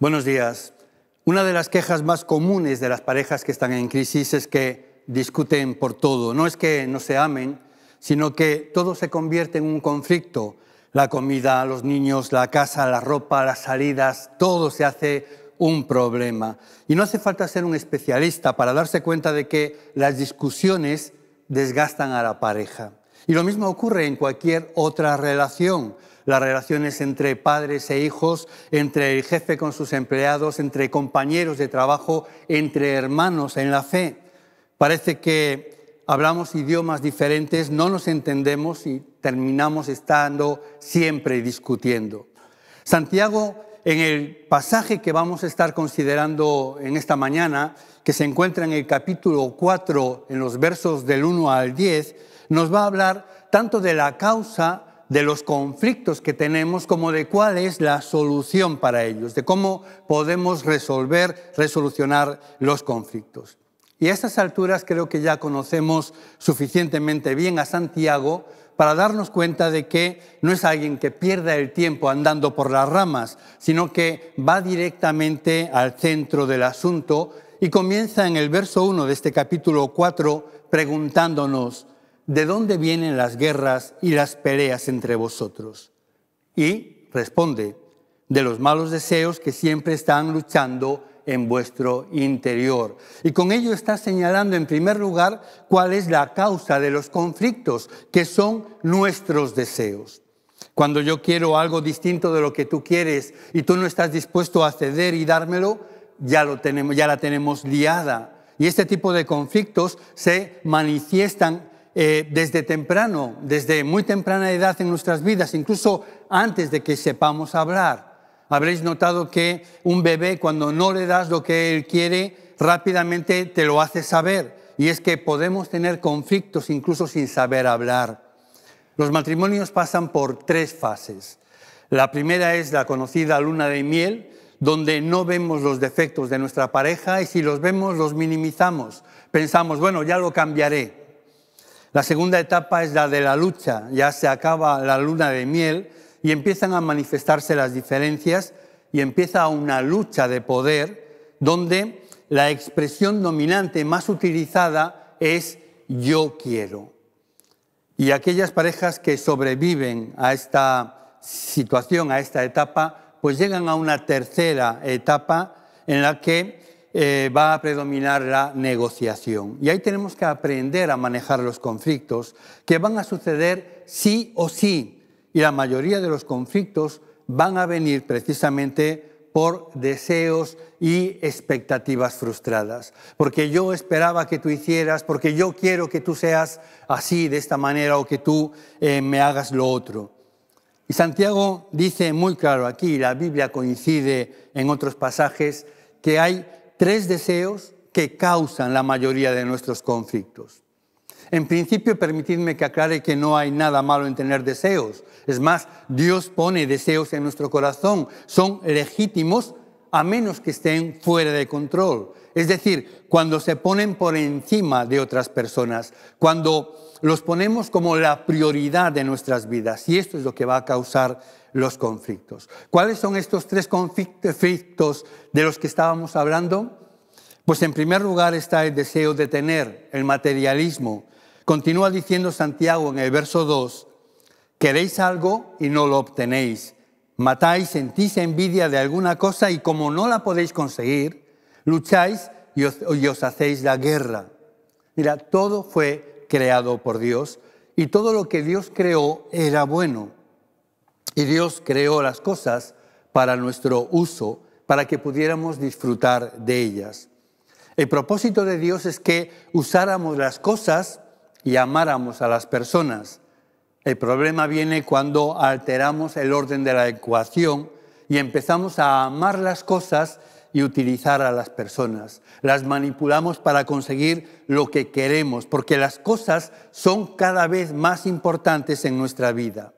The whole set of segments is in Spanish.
Buenos días. Una de las quejas más comunes de las parejas que están en crisis es que discuten por todo. No es que no se amen, sino que todo se convierte en un conflicto. La comida, los niños, la casa, la ropa, las salidas, todo se hace un problema. Y no hace falta ser un especialista para darse cuenta de que las discusiones desgastan a la pareja. Y lo mismo ocurre en cualquier otra relación las relaciones entre padres e hijos, entre el jefe con sus empleados, entre compañeros de trabajo, entre hermanos en la fe. Parece que hablamos idiomas diferentes, no nos entendemos y terminamos estando siempre discutiendo. Santiago, en el pasaje que vamos a estar considerando en esta mañana, que se encuentra en el capítulo 4, en los versos del 1 al 10, nos va a hablar tanto de la causa de los conflictos que tenemos como de cuál es la solución para ellos, de cómo podemos resolver, resolucionar los conflictos. Y a estas alturas creo que ya conocemos suficientemente bien a Santiago para darnos cuenta de que no es alguien que pierda el tiempo andando por las ramas, sino que va directamente al centro del asunto y comienza en el verso 1 de este capítulo 4 preguntándonos, ¿de dónde vienen las guerras y las peleas entre vosotros? Y responde, de los malos deseos que siempre están luchando en vuestro interior. Y con ello está señalando en primer lugar cuál es la causa de los conflictos, que son nuestros deseos. Cuando yo quiero algo distinto de lo que tú quieres y tú no estás dispuesto a ceder y dármelo, ya, lo tenemos, ya la tenemos liada. Y este tipo de conflictos se manifiestan eh, desde temprano, desde muy temprana edad en nuestras vidas, incluso antes de que sepamos hablar. Habréis notado que un bebé cuando no le das lo que él quiere, rápidamente te lo hace saber. Y es que podemos tener conflictos incluso sin saber hablar. Los matrimonios pasan por tres fases. La primera es la conocida luna de miel, donde no vemos los defectos de nuestra pareja y si los vemos los minimizamos. Pensamos, bueno, ya lo cambiaré la segunda etapa es la de la lucha, ya se acaba la luna de miel y empiezan a manifestarse las diferencias y empieza una lucha de poder donde la expresión dominante más utilizada es yo quiero. Y aquellas parejas que sobreviven a esta situación, a esta etapa, pues llegan a una tercera etapa en la que eh, va a predominar la negociación. Y ahí tenemos que aprender a manejar los conflictos que van a suceder sí o sí. Y la mayoría de los conflictos van a venir precisamente por deseos y expectativas frustradas. Porque yo esperaba que tú hicieras, porque yo quiero que tú seas así, de esta manera, o que tú eh, me hagas lo otro. Y Santiago dice muy claro aquí, la Biblia coincide en otros pasajes, que hay tres deseos que causan la mayoría de nuestros conflictos. En principio, permitidme que aclare que no hay nada malo en tener deseos. Es más, Dios pone deseos en nuestro corazón. Son legítimos a menos que estén fuera de control. Es decir, cuando se ponen por encima de otras personas, cuando los ponemos como la prioridad de nuestras vidas y esto es lo que va a causar los conflictos. ¿Cuáles son estos tres conflictos de los que estábamos hablando? Pues en primer lugar está el deseo de tener, el materialismo. Continúa diciendo Santiago en el verso 2, queréis algo y no lo obtenéis. Matáis, sentís envidia de alguna cosa y como no la podéis conseguir, lucháis y os, hacéis la guerra. Mira, todo fue creado por Dios y todo lo que Dios creó era bueno. Y Dios creó las cosas para nuestro uso, para que pudiéramos disfrutar de ellas. El propósito de Dios es que usáramos las cosas y amáramos a las personas. El problema viene cuando alteramos el orden de la ecuación y empezamos a amar las cosas y utilizar a las personas. Las manipulamos para conseguir lo que queremos, porque las cosas son cada vez más importantes en nuestra vida.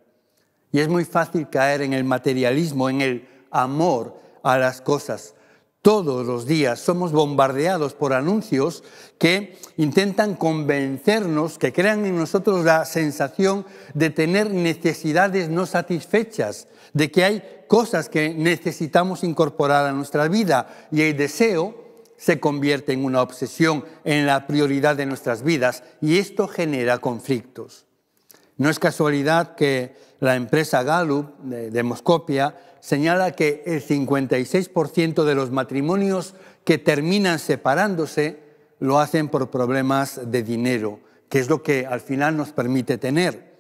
Y es muy fácil caer en el materialismo, en el amor a las cosas. Todos los días somos bombardeados por anuncios que intentan convencernos, que crean en nosotros la sensación de tener necesidades no satisfechas, de que hay cosas que necesitamos incorporar a nuestra vida y el deseo se convierte en una obsesión, en la prioridad de nuestras vidas y esto genera conflictos. No es casualidad que la empresa Gallup de, Moscopia señala que el 56% de los matrimonios que terminan separándose lo hacen por problemas de dinero, que es lo que al final nos permite tener.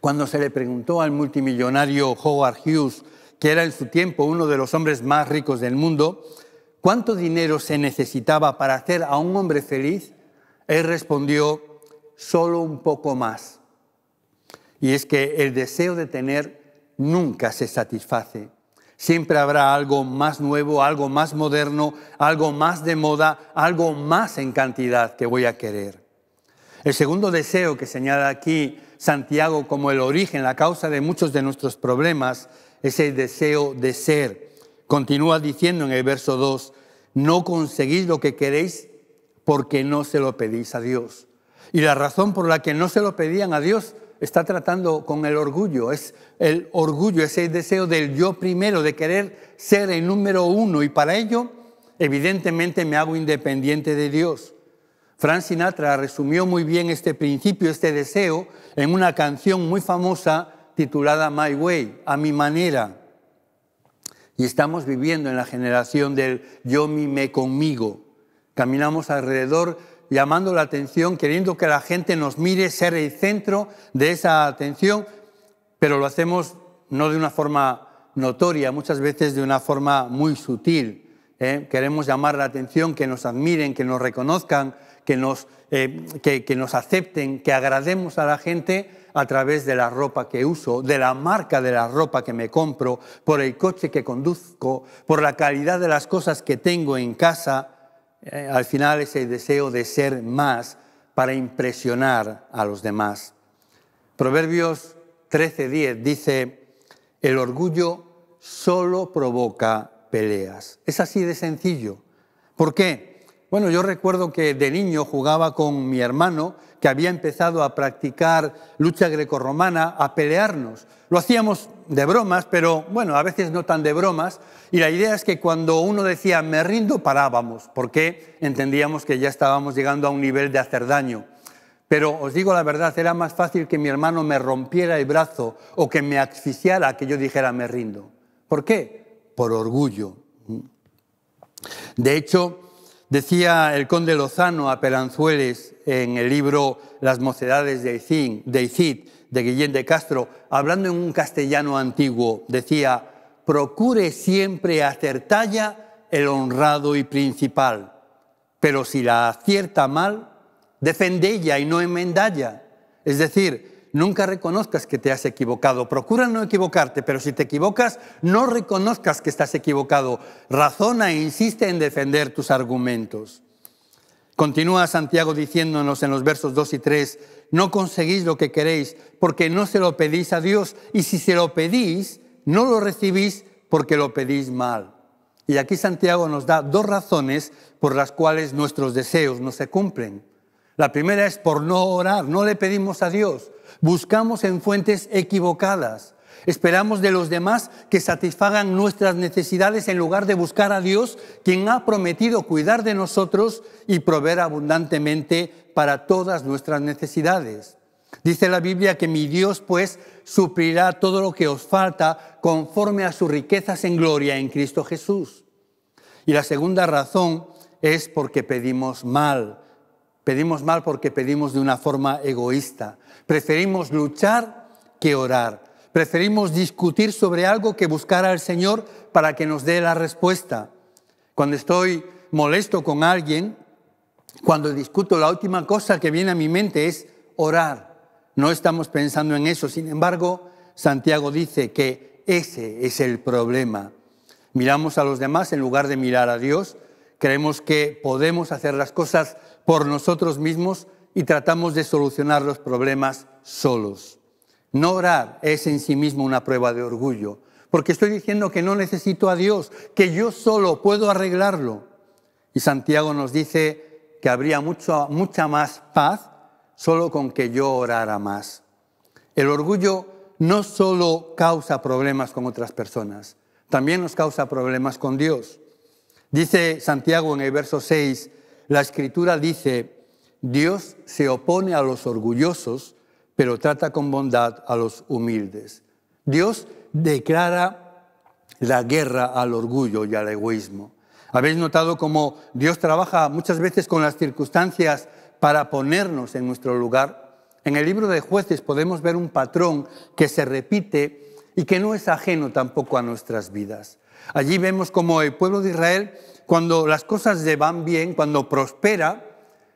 Cuando se le preguntó al multimillonario Howard Hughes, que era en su tiempo uno de los hombres más ricos del mundo, cuánto dinero se necesitaba para hacer a un hombre feliz, él respondió, solo un poco más. Y es que el deseo de tener nunca se satisface. Siempre habrá algo más nuevo, algo más moderno, algo más de moda, algo más en cantidad que voy a querer. El segundo deseo que señala aquí Santiago como el origen, la causa de muchos de nuestros problemas, es el deseo de ser. Continúa diciendo en el verso 2, no conseguís lo que queréis porque no se lo pedís a Dios. Y la razón por la que no se lo pedían a Dios está tratando con el orgullo, es el orgullo, es el deseo del yo primero, de querer ser el número uno. Y para ello, evidentemente, me hago independiente de Dios. Frank Sinatra resumió muy bien este principio, este deseo, en una canción muy famosa titulada My Way, a mi manera. Y estamos viviendo en la generación del yo, mi, me, conmigo. Caminamos alrededor llamando la atención, queriendo que la gente nos mire, ser el centro de esa atención, pero lo hacemos no de una forma notoria, muchas veces de una forma muy sutil. ¿eh? Queremos llamar la atención, que nos admiren, que nos reconozcan, que nos, eh, que, nos acepten, que agrademos a la gente a través de la ropa que uso, de la marca de la ropa que me compro, por el coche que conduzco, por la calidad de las cosas que tengo en casa. Eh, al final es el deseo de ser más para impresionar a los demás. Proverbios 13:10 dice, el orgullo solo provoca peleas. Es así de sencillo. ¿Por qué? Bueno, yo recuerdo que de niño jugaba con mi hermano, que había empezado a practicar lucha grecorromana, a pelearnos. Lo hacíamos de bromas, pero bueno, a veces no tan de bromas. Y la idea es que cuando uno decía me rindo, parábamos, porque entendíamos que ya estábamos llegando a un nivel de hacer daño. Pero os digo la verdad, era más fácil que mi hermano me rompiera el brazo o que me asfixiara que yo dijera me rindo. ¿Por qué? Por orgullo. De hecho, Decía el conde Lozano a Peranzueles en el libro Las mocedades de Icid, de Guillén de Castro, hablando en un castellano antiguo, decía, procure siempre acertalla el honrado y principal, pero si la acierta mal, defendella y no enmendalla. Es decir, Nunca reconozcas que te has equivocado. Procura no equivocarte, pero si te equivocas, no reconozcas que estás equivocado. Razona e insiste en defender tus argumentos. Continúa Santiago diciéndonos en los versos 2 y 3, no conseguís lo que queréis porque no se lo pedís a Dios y si se lo pedís, no lo recibís porque lo pedís mal. Y aquí Santiago nos da dos razones por las cuales nuestros deseos no se cumplen. La primera es por no orar, no le pedimos a Dios buscamos en fuentes equivocadas. Esperamos de los demás que satisfagan nuestras necesidades en lugar de buscar a Dios, quien ha prometido cuidar de nosotros y proveer abundantemente para todas nuestras necesidades. Dice la Biblia que mi Dios pues suplirá todo lo que os falta conforme a sus riquezas en gloria en Cristo Jesús. Y la segunda razón es porque pedimos mal. Pedimos mal porque pedimos de una forma egoísta. Preferimos luchar que orar. Preferimos discutir sobre algo que buscar al Señor para que nos dé la respuesta. Cuando estoy molesto con alguien, cuando discuto, la última cosa que viene a mi mente es orar. No estamos pensando en eso. Sin embargo, Santiago dice que ese es el problema. Miramos a los demás en lugar de mirar a Dios Creemos que podemos hacer las cosas por nosotros mismos y tratamos de solucionar los problemas solos. No orar es en sí mismo una prueba de orgullo, porque estoy diciendo que no necesito a Dios, que yo solo puedo arreglarlo. Y Santiago nos dice que habría mucha más paz solo con que yo orara más. El orgullo no solo causa problemas con otras personas, también nos causa problemas con Dios. Dice Santiago en el verso 6, la escritura dice, Dios se opone a los orgullosos, pero trata con bondad a los humildes. Dios declara la guerra al orgullo y al egoísmo. Habéis notado cómo Dios trabaja muchas veces con las circunstancias para ponernos en nuestro lugar. En el libro de jueces podemos ver un patrón que se repite y que no es ajeno tampoco a nuestras vidas. Allí vemos como el pueblo de Israel, cuando las cosas le van bien, cuando prospera,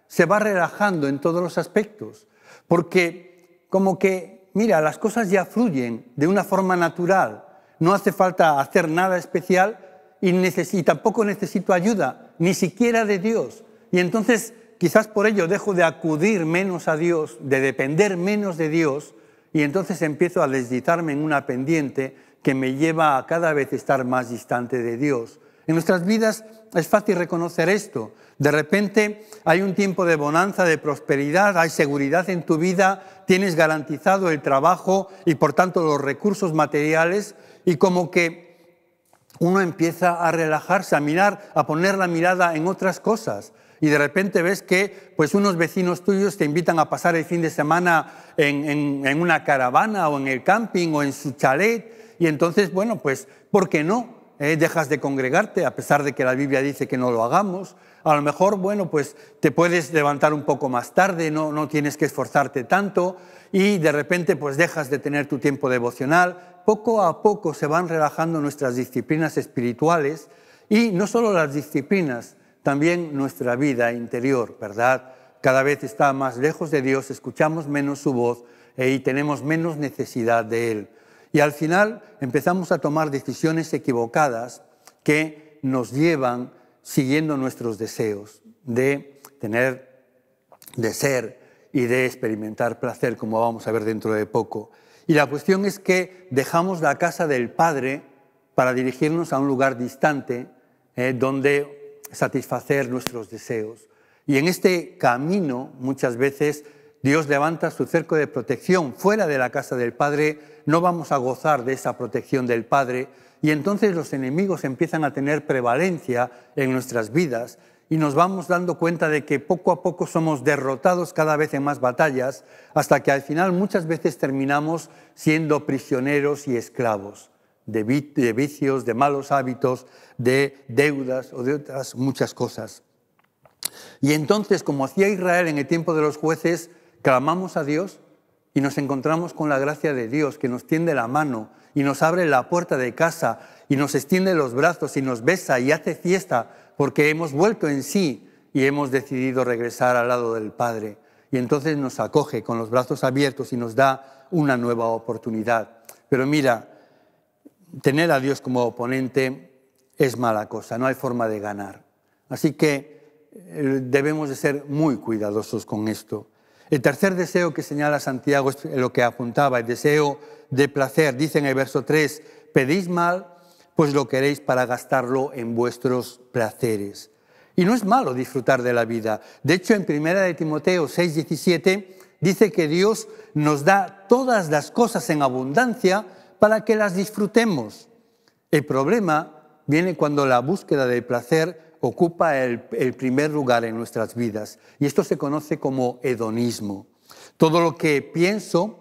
se va relajando en todos los aspectos, porque como que, mira, las cosas ya fluyen de una forma natural, no hace falta hacer nada especial y, y tampoco necesito ayuda, ni siquiera de Dios. Y entonces quizás por ello dejo de acudir menos a Dios, de depender menos de Dios, y entonces empiezo a deslizarme en una pendiente que me lleva a cada vez estar más distante de Dios. En nuestras vidas es fácil reconocer esto. De repente hay un tiempo de bonanza, de prosperidad, hay seguridad en tu vida, tienes garantizado el trabajo y por tanto los recursos materiales y como que uno empieza a relajarse, a mirar, a poner la mirada en otras cosas. Y de repente ves que pues unos vecinos tuyos te invitan a pasar el fin de semana en, en una caravana o en el camping o en su chalet y entonces, bueno, pues, ¿por qué no? Eh, dejas de congregarte, a pesar de que la Biblia dice que no lo hagamos. A lo mejor, bueno, pues te puedes levantar un poco más tarde, no, tienes que esforzarte tanto y de repente pues dejas de tener tu tiempo devocional. Poco a poco se van relajando nuestras disciplinas espirituales y no solo las disciplinas, también nuestra vida interior, ¿verdad? Cada vez está más lejos de Dios, escuchamos menos su voz eh, y tenemos menos necesidad de Él. Y al final empezamos a tomar decisiones equivocadas que nos llevan siguiendo nuestros deseos de tener, de ser y de experimentar placer, como vamos a ver dentro de poco. Y la cuestión es que dejamos la casa del Padre para dirigirnos a un lugar distante eh, donde satisfacer nuestros deseos. Y en este camino, muchas veces, Dios levanta su cerco de protección fuera de la casa del Padre no vamos a gozar de esa protección del Padre y entonces los enemigos empiezan a tener prevalencia en nuestras vidas y nos vamos dando cuenta de que poco a poco somos derrotados cada vez en más batallas hasta que al final muchas veces terminamos siendo prisioneros y esclavos de, vicios, de malos hábitos, de deudas o de otras muchas cosas. Y entonces, como hacía Israel en el tiempo de los jueces, clamamos a Dios y nos encontramos con la gracia de Dios que nos tiende la mano y nos abre la puerta de casa y nos extiende los brazos y nos besa y hace fiesta porque hemos vuelto en sí y hemos decidido regresar al lado del Padre. Y entonces nos acoge con los brazos abiertos y nos da una nueva oportunidad. Pero mira, tener a Dios como oponente es mala cosa, no hay forma de ganar. Así que eh, debemos de ser muy cuidadosos con esto. El tercer deseo que señala Santiago es lo que apuntaba, el deseo de placer. Dice en el verso 3, pedís mal, pues lo queréis para gastarlo en vuestros placeres. Y no es malo disfrutar de la vida. De hecho, en 1 de Timoteo 6, 17, dice que Dios nos da todas las cosas en abundancia para que las disfrutemos. El problema viene cuando la búsqueda del placer ocupa el, primer lugar en nuestras vidas y esto se conoce como hedonismo. Todo lo que pienso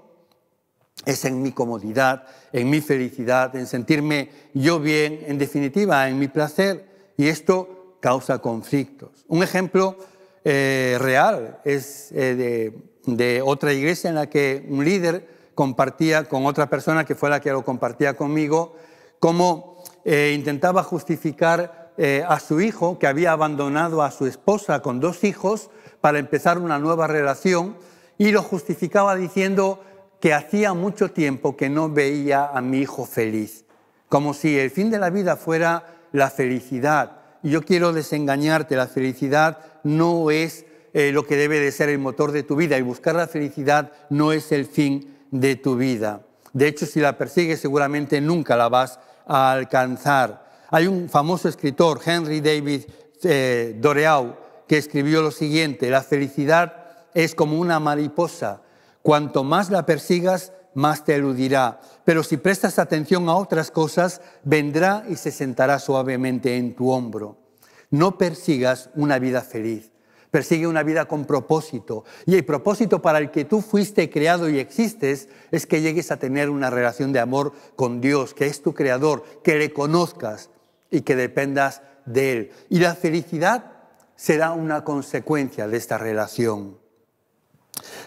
es en mi comodidad, en mi felicidad, en sentirme yo bien, en definitiva, en mi placer. Y esto causa conflictos. Un ejemplo eh, real es eh, de, otra iglesia en la que un líder compartía con otra persona que fue la que lo compartía conmigo, cómo eh, intentaba justificar eh, a su hijo, que había abandonado a su esposa con dos hijos para empezar una nueva relación, y lo justificaba diciendo que hacía mucho tiempo que no veía a mi hijo feliz, como si el fin de la vida fuera la felicidad. yo quiero desengañarte, la felicidad no es eh, lo que debe de ser el motor de tu vida y buscar la felicidad no es el fin de tu vida. De hecho, si la persigues seguramente nunca la vas a alcanzar. Hay un famoso escritor, Henry David eh, Doreau, que escribió lo siguiente, la felicidad es como una mariposa, cuanto más la persigas, más te eludirá, pero si prestas atención a otras cosas, vendrá y se sentará suavemente en tu hombro. No persigas una vida feliz, persigue una vida con propósito. Y el propósito para el que tú fuiste creado y existes es que llegues a tener una relación de amor con Dios, que es tu creador, que le conozcas y que dependas de Él. Y la felicidad será una consecuencia de esta relación.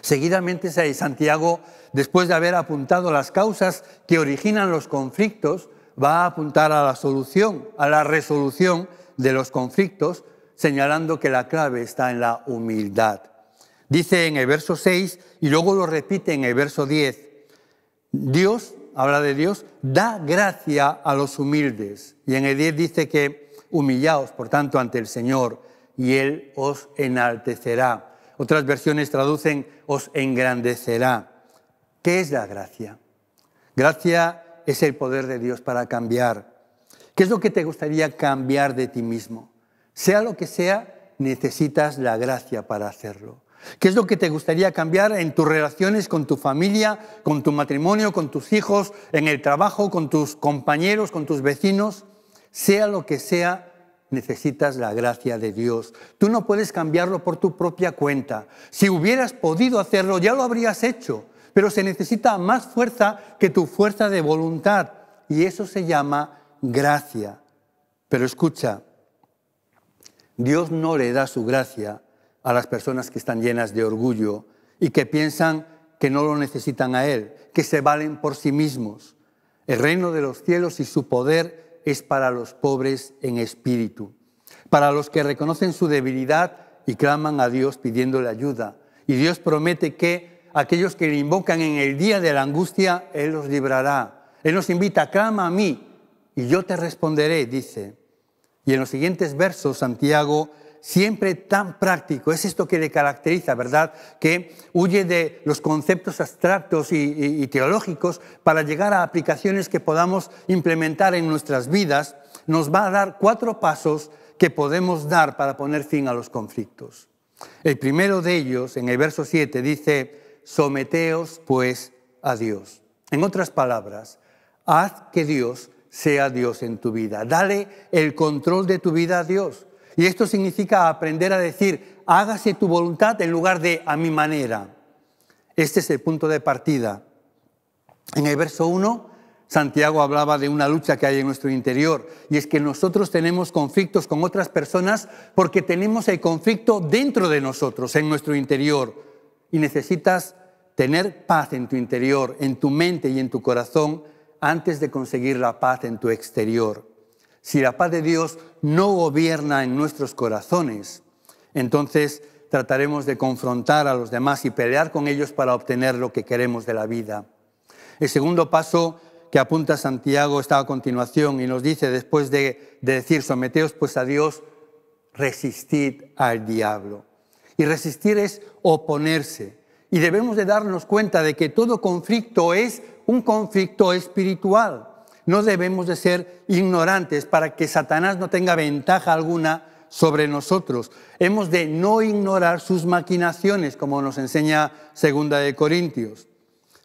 Seguidamente, Santiago, después de haber apuntado las causas que originan los conflictos, va a apuntar a la solución, a la resolución de los conflictos, señalando que la clave está en la humildad. Dice en el verso 6 y luego lo repite en el verso 10, Dios habla de Dios, da gracia a los humildes. Y en el 10 dice que humillaos, por tanto, ante el Señor, y Él os enaltecerá. Otras versiones traducen os engrandecerá. ¿Qué es la gracia? Gracia es el poder de Dios para cambiar. ¿Qué es lo que te gustaría cambiar de ti mismo? Sea lo que sea, necesitas la gracia para hacerlo. ¿Qué es lo que te gustaría cambiar en tus relaciones con tu familia, con tu matrimonio, con tus hijos, en el trabajo, con tus compañeros, con tus vecinos? Sea lo que sea, necesitas la gracia de Dios. Tú no puedes cambiarlo por tu propia cuenta. Si hubieras podido hacerlo, ya lo habrías hecho, pero se necesita más fuerza que tu fuerza de voluntad. Y eso se llama gracia. Pero escucha, Dios no le da su gracia a las personas que están llenas de orgullo y que piensan que no lo necesitan a Él, que se valen por sí mismos. El reino de los cielos y su poder es para los pobres en espíritu, para los que reconocen su debilidad y claman a Dios pidiéndole ayuda. Y Dios promete que aquellos que le invocan en el día de la angustia, Él los librará. Él nos invita, clama a mí y yo te responderé, dice. Y en los siguientes versos, Santiago siempre tan práctico. Es esto que le caracteriza, ¿verdad? Que huye de los conceptos abstractos y, teológicos para llegar a aplicaciones que podamos implementar en nuestras vidas. Nos va a dar cuatro pasos que podemos dar para poner fin a los conflictos. El primero de ellos, en el verso 7, dice, someteos pues a Dios. En otras palabras, haz que Dios sea Dios en tu vida. Dale el control de tu vida a Dios. Y esto significa aprender a decir, hágase tu voluntad en lugar de a mi manera. Este es el punto de partida. En el verso 1, Santiago hablaba de una lucha que hay en nuestro interior, y es que nosotros tenemos conflictos con otras personas porque tenemos el conflicto dentro de nosotros, en nuestro interior. Y necesitas tener paz en tu interior, en tu mente y en tu corazón, antes de conseguir la paz en tu exterior. Si la paz de Dios no gobierna en nuestros corazones, entonces trataremos de confrontar a los demás y pelear con ellos para obtener lo que queremos de la vida. El segundo paso que apunta Santiago está a continuación y nos dice, después de, decir, someteos pues a Dios, resistid al diablo. Y resistir es oponerse. Y debemos de darnos cuenta de que todo conflicto es un conflicto espiritual no debemos de ser ignorantes para que Satanás no tenga ventaja alguna sobre nosotros. Hemos de no ignorar sus maquinaciones, como nos enseña Segunda de Corintios.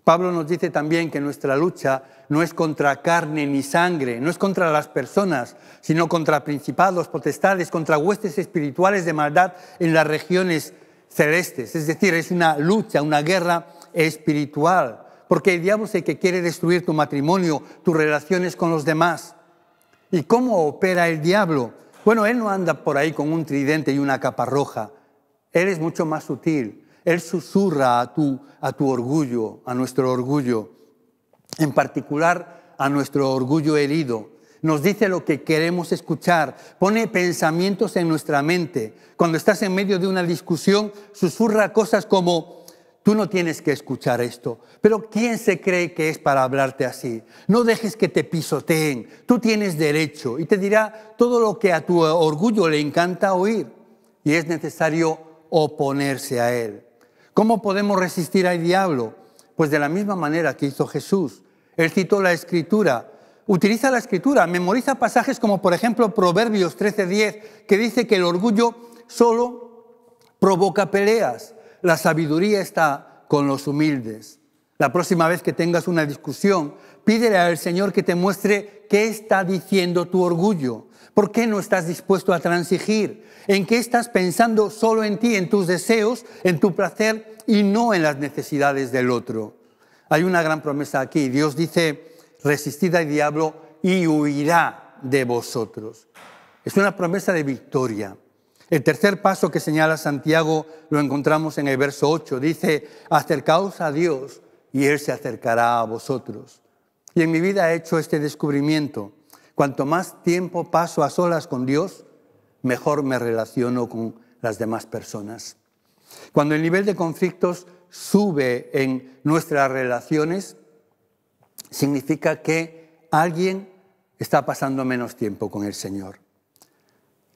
Pablo nos dice también que nuestra lucha no es contra carne ni sangre, no es contra las personas, sino contra principados, potestades, contra huestes espirituales de maldad en las regiones celestes. Es decir, es una lucha, una guerra espiritual porque el diablo es el que quiere destruir tu matrimonio, tus relaciones con los demás. ¿Y cómo opera el diablo? Bueno, él no anda por ahí con un tridente y una capa roja. Él es mucho más sutil. Él susurra a tu, a tu orgullo, a nuestro orgullo, en particular a nuestro orgullo herido. Nos dice lo que queremos escuchar, pone pensamientos en nuestra mente. Cuando estás en medio de una discusión, susurra cosas como, Tú no tienes que escuchar esto. Pero ¿quién se cree que es para hablarte así? No dejes que te pisoteen. Tú tienes derecho. Y te dirá todo lo que a tu orgullo le encanta oír. Y es necesario oponerse a él. ¿Cómo podemos resistir al diablo? Pues de la misma manera que hizo Jesús. Él citó la escritura. Utiliza la escritura, memoriza pasajes como por ejemplo Proverbios 13:10, que dice que el orgullo solo provoca peleas. La sabiduría está con los humildes. La próxima vez que tengas una discusión, pídele al Señor que te muestre qué está diciendo tu orgullo. ¿Por qué no estás dispuesto a transigir? ¿En qué estás pensando solo en ti, en tus deseos, en tu placer y no en las necesidades del otro? Hay una gran promesa aquí. Dios dice, resistid al diablo y huirá de vosotros. Es una promesa de victoria. El tercer paso que señala Santiago lo encontramos en el verso 8. Dice, acercaos a Dios y Él se acercará a vosotros. Y en mi vida he hecho este descubrimiento. Cuanto más tiempo paso a solas con Dios, mejor me relaciono con las demás personas. Cuando el nivel de conflictos sube en nuestras relaciones, significa que alguien está pasando menos tiempo con el Señor.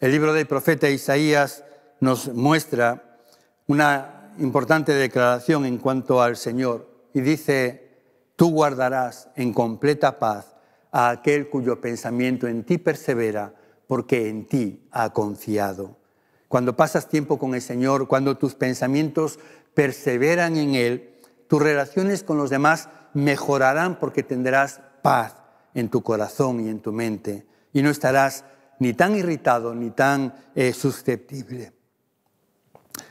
El libro del profeta Isaías nos muestra una importante declaración en cuanto al Señor y dice, tú guardarás en completa paz a aquel cuyo pensamiento en ti persevera, porque en ti ha confiado. Cuando pasas tiempo con el Señor, cuando tus pensamientos perseveran en Él, tus relaciones con los demás mejorarán porque tendrás paz en tu corazón y en tu mente y no estarás ni tan irritado, ni tan eh, susceptible.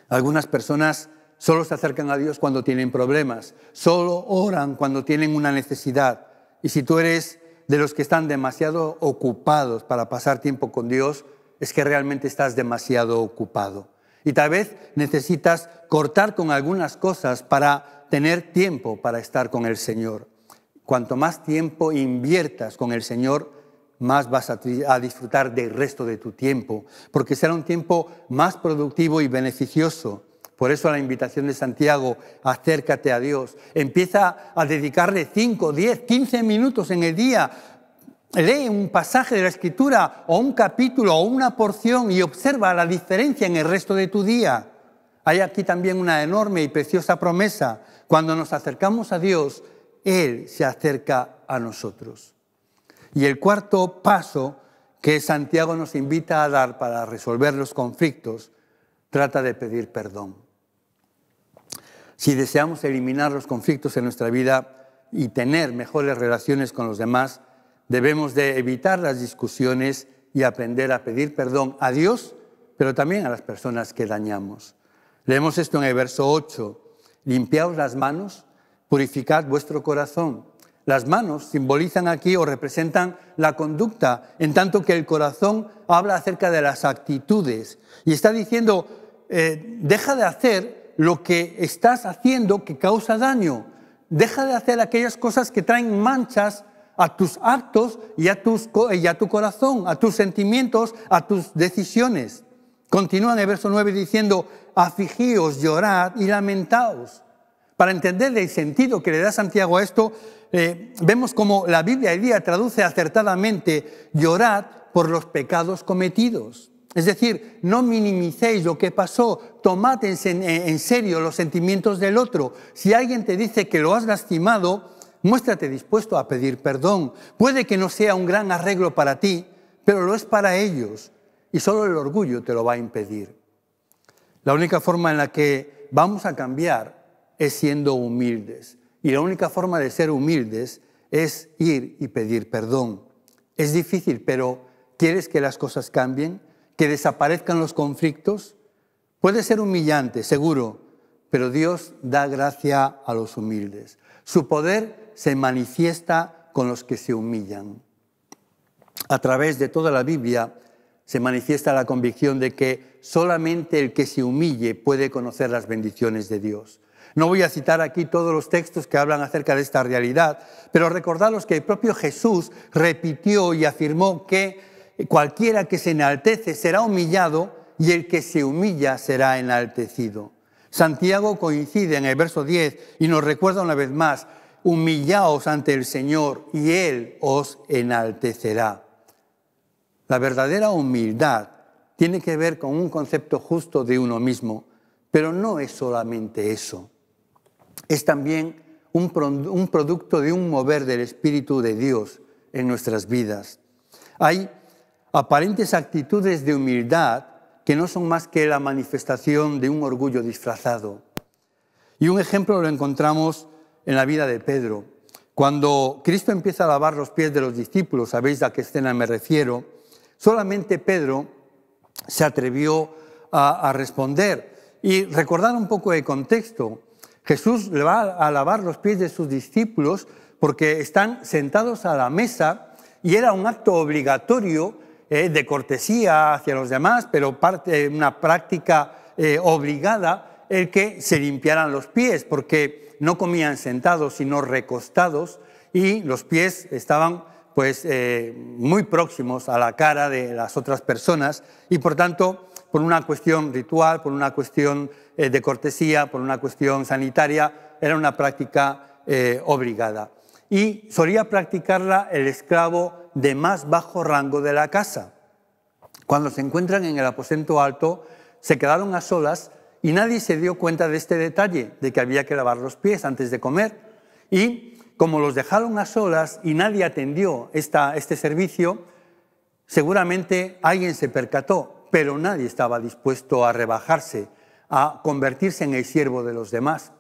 Algunas personas solo se acercan a Dios cuando tienen problemas, solo oran cuando tienen una necesidad. Y si tú eres de los que están demasiado ocupados para pasar tiempo con Dios, es que realmente estás demasiado ocupado. Y tal vez necesitas cortar con algunas cosas para tener tiempo para estar con el Señor. Cuanto más tiempo inviertas con el Señor, más vas a, disfrutar del resto de tu tiempo, porque será un tiempo más productivo y beneficioso. Por eso la invitación de Santiago, acércate a Dios. Empieza a dedicarle 5, 10, 15 minutos en el día. Lee un pasaje de la escritura o un capítulo o una porción y observa la diferencia en el resto de tu día. Hay aquí también una enorme y preciosa promesa. Cuando nos acercamos a Dios, Él se acerca a nosotros. Y el cuarto paso que Santiago nos invita a dar para resolver los conflictos trata de pedir perdón. Si deseamos eliminar los conflictos en nuestra vida y tener mejores relaciones con los demás, debemos de evitar las discusiones y aprender a pedir perdón a Dios, pero también a las personas que dañamos. Leemos esto en el verso 8. Limpiaos las manos, purificad vuestro corazón las manos simbolizan aquí o representan la conducta, en tanto que el corazón habla acerca de las actitudes. Y está diciendo, eh, deja de hacer lo que estás haciendo que causa daño. Deja de hacer aquellas cosas que traen manchas a tus actos y a, tu corazón, a tus sentimientos, a tus decisiones. Continúa en el verso 9 diciendo, afligíos, llorad y lamentaos. Para entender el sentido que le da Santiago a esto, eh, vemos como la Biblia hoy día traduce acertadamente llorar por los pecados cometidos. Es decir, no minimicéis lo que pasó, tomad eh, en serio los sentimientos del otro. Si alguien te dice que lo has lastimado, muéstrate dispuesto a pedir perdón. Puede que no sea un gran arreglo para ti, pero lo es para ellos y solo el orgullo te lo va a impedir. La única forma en la que vamos a cambiar es siendo humildes, y la única forma de ser humildes es ir y pedir perdón. Es difícil, pero ¿quieres que las cosas cambien? ¿Que desaparezcan los conflictos? Puede ser humillante, seguro, pero Dios da gracia a los humildes. Su poder se manifiesta con los que se humillan. A través de toda la Biblia se manifiesta la convicción de que solamente el que se humille puede conocer las bendiciones de Dios. No voy a citar aquí todos los textos que hablan acerca de esta realidad, pero recordaros que el propio Jesús repitió y afirmó que cualquiera que se enaltece será humillado y el que se humilla será enaltecido. Santiago coincide en el verso 10 y nos recuerda una vez más, humillaos ante el Señor y Él os enaltecerá. La verdadera humildad tiene que ver con un concepto justo de uno mismo, pero no es solamente eso es también un, producto de un mover del Espíritu de Dios en nuestras vidas. Hay aparentes actitudes de humildad que no son más que la manifestación de un orgullo disfrazado. Y un ejemplo lo encontramos en la vida de Pedro. Cuando Cristo empieza a lavar los pies de los discípulos, sabéis a qué escena me refiero, solamente Pedro se atrevió a, responder. Y recordar un poco de contexto, Jesús le va a lavar los pies de sus discípulos porque están sentados a la mesa y era un acto obligatorio eh, de cortesía hacia los demás, pero parte, una práctica eh, obligada el que se limpiaran los pies, porque no comían sentados, sino recostados, y los pies estaban pues eh, muy próximos a la cara de las otras personas y por tanto por una cuestión ritual, por una cuestión eh, de cortesía, por una cuestión sanitaria, era una práctica eh, obligada. Y solía practicarla el esclavo de más bajo rango de la casa. Cuando se encuentran en el aposento alto, se quedaron a solas y nadie se dio cuenta de este detalle, de que había que lavar los pies antes de comer. Y como los dejaron a solas y nadie atendió este servicio, seguramente alguien se percató pero nadie estaba dispuesto a rebajarse, a convertirse en el siervo de los demás.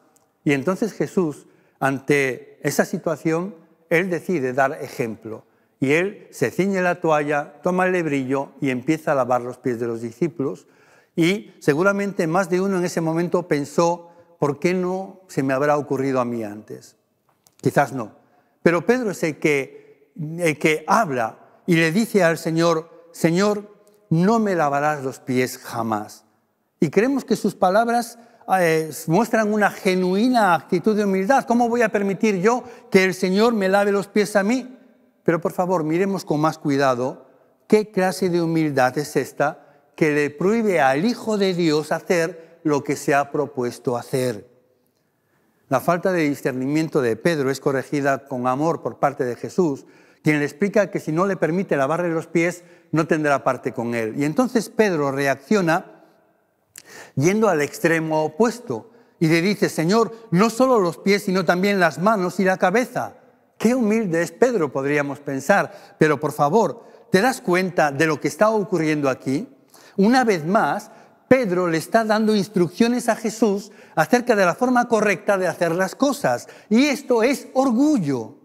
Y entonces Jesús, ante esa situación, él decide dar ejemplo. Y él se ciñe la toalla, toma el lebrillo y empieza a lavar los pies de los discípulos. Y seguramente más de uno en ese momento pensó, ¿por qué no se me habrá ocurrido a mí antes? Quizás no. Pero Pedro es el que, que habla y le dice al Señor, Señor, no me lavarás los pies jamás. Y creemos que sus palabras eh, muestran una genuina actitud de humildad. ¿Cómo voy a permitir yo que el Señor me lave los pies a mí? Pero por favor, miremos con más cuidado qué clase de humildad es esta que le prohíbe al Hijo de Dios hacer lo que se ha propuesto hacer. La falta de discernimiento de Pedro es corregida con amor por parte de Jesús, quien le explica que si no le permite lavarle los pies, no tendrá parte con él. Y entonces Pedro reacciona yendo al extremo opuesto y le dice, Señor, no solo los pies, sino también las manos y la cabeza. Qué humilde es Pedro, podríamos pensar, pero por favor, ¿te das cuenta de lo que está ocurriendo aquí? Una vez más, Pedro le está dando instrucciones a Jesús acerca de la forma correcta de hacer las cosas, y esto es orgullo.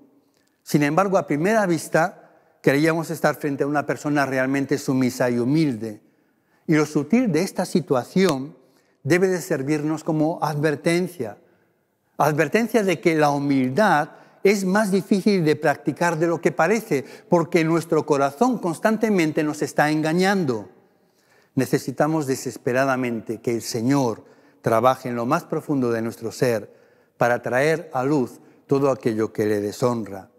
Sin embargo, a primera vista, Queríamos estar frente a una persona realmente sumisa y humilde. Y lo sutil de esta situación debe de servirnos como advertencia. Advertencia de que la humildad es más difícil de practicar de lo que parece, porque nuestro corazón constantemente nos está engañando. Necesitamos desesperadamente que el Señor trabaje en lo más profundo de nuestro ser para traer a luz todo aquello que le deshonra.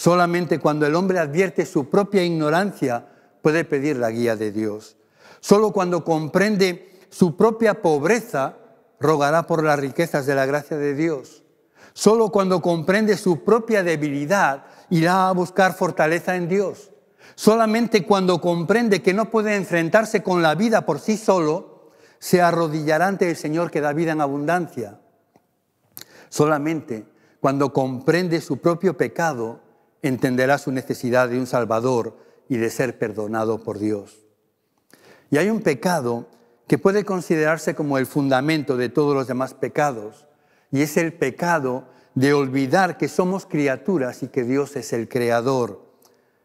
Solamente cuando el hombre advierte su propia ignorancia puede pedir la guía de Dios. Solo cuando comprende su propia pobreza rogará por las riquezas de la gracia de Dios. Solo cuando comprende su propia debilidad irá a buscar fortaleza en Dios. Solamente cuando comprende que no puede enfrentarse con la vida por sí solo, se arrodillará ante el Señor que da vida en abundancia. Solamente cuando comprende su propio pecado, entenderá su necesidad de un Salvador y de ser perdonado por Dios. Y hay un pecado que puede considerarse como el fundamento de todos los demás pecados, y es el pecado de olvidar que somos criaturas y que Dios es el creador.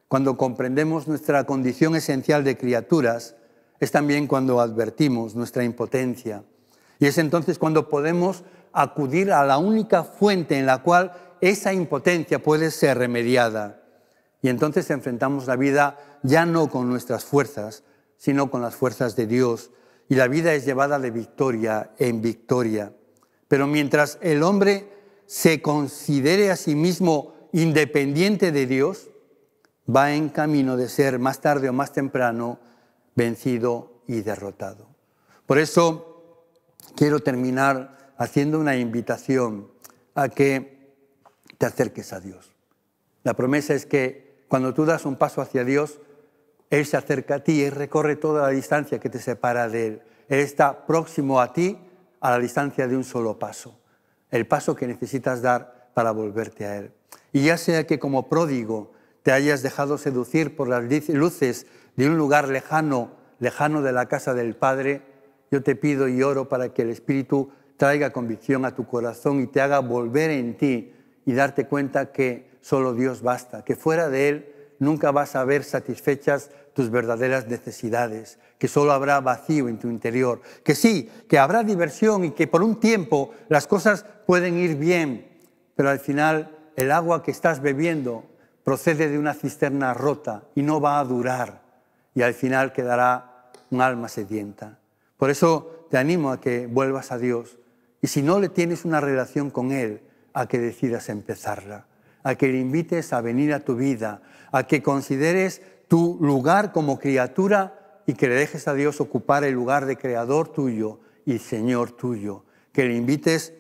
Cuando comprendemos nuestra condición esencial de criaturas, es también cuando advertimos nuestra impotencia. Y es entonces cuando podemos acudir a la única fuente en la cual esa impotencia puede ser remediada. Y entonces enfrentamos la vida ya no con nuestras fuerzas, sino con las fuerzas de Dios. Y la vida es llevada de victoria en victoria. Pero mientras el hombre se considere a sí mismo independiente de Dios, va en camino de ser más tarde o más temprano vencido y derrotado. Por eso quiero terminar haciendo una invitación a que acerques a Dios. La promesa es que cuando tú das un paso hacia Dios, Él se acerca a ti y recorre toda la distancia que te separa de Él. Él está próximo a ti a la distancia de un solo paso, el paso que necesitas dar para volverte a Él. Y ya sea que como pródigo te hayas dejado seducir por las luces de un lugar lejano, lejano de la casa del Padre, yo te pido y oro para que el Espíritu traiga convicción a tu corazón y te haga volver en ti y darte cuenta que solo Dios basta, que fuera de Él nunca vas a ver satisfechas tus verdaderas necesidades, que solo habrá vacío en tu interior, que sí, que habrá diversión y que por un tiempo las cosas pueden ir bien, pero al final el agua que estás bebiendo procede de una cisterna rota y no va a durar y al final quedará un alma sedienta. Por eso te animo a que vuelvas a Dios y si no le tienes una relación con Él, a que decidas empezarla, a que le invites a venir a tu vida, a que consideres tu lugar como criatura y que le dejes a Dios ocupar el lugar de creador tuyo y Señor tuyo, que le invites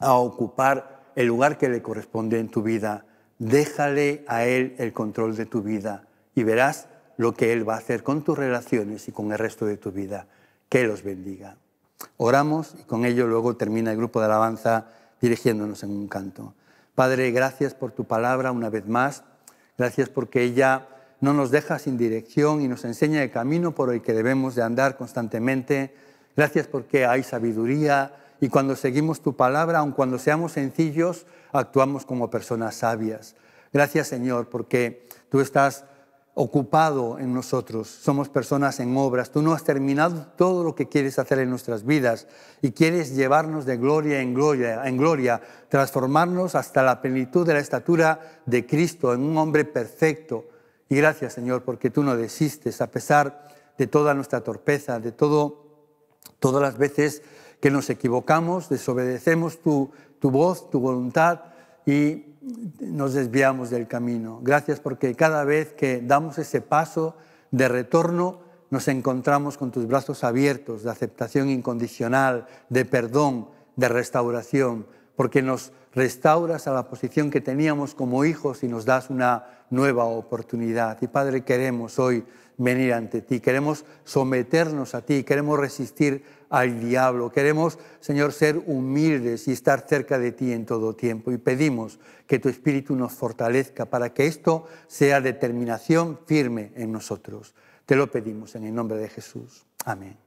a ocupar el lugar que le corresponde en tu vida. Déjale a Él el control de tu vida y verás lo que Él va a hacer con tus relaciones y con el resto de tu vida. Que los bendiga. Oramos y con ello luego termina el grupo de alabanza dirigiéndonos en un canto. Padre, gracias por tu palabra una vez más. Gracias porque ella no nos deja sin dirección y nos enseña el camino por el que debemos de andar constantemente. Gracias porque hay sabiduría y cuando seguimos tu palabra, aun cuando seamos sencillos, actuamos como personas sabias. Gracias Señor porque tú estás ocupado en nosotros, somos personas en obras, tú no has terminado todo lo que quieres hacer en nuestras vidas y quieres llevarnos de gloria en gloria, en gloria, transformarnos hasta la plenitud de la estatura de Cristo en un hombre perfecto. Y gracias Señor porque tú no desistes a pesar de toda nuestra torpeza, de todo, todas las veces que nos equivocamos, desobedecemos tu, tu voz, tu voluntad y nos desviamos del camino. Gracias porque cada vez que damos ese paso de retorno, nos encontramos con tus brazos abiertos de aceptación incondicional, de perdón, de restauración, porque nos restauras a la posición que teníamos como hijos y nos das una nueva oportunidad. Y Padre, queremos hoy venir ante ti, queremos someternos a ti, queremos resistir al diablo. Queremos, Señor, ser humildes y estar cerca de ti en todo tiempo. Y pedimos que tu Espíritu nos fortalezca para que esto sea determinación firme en nosotros. Te lo pedimos en el nombre de Jesús. Amén.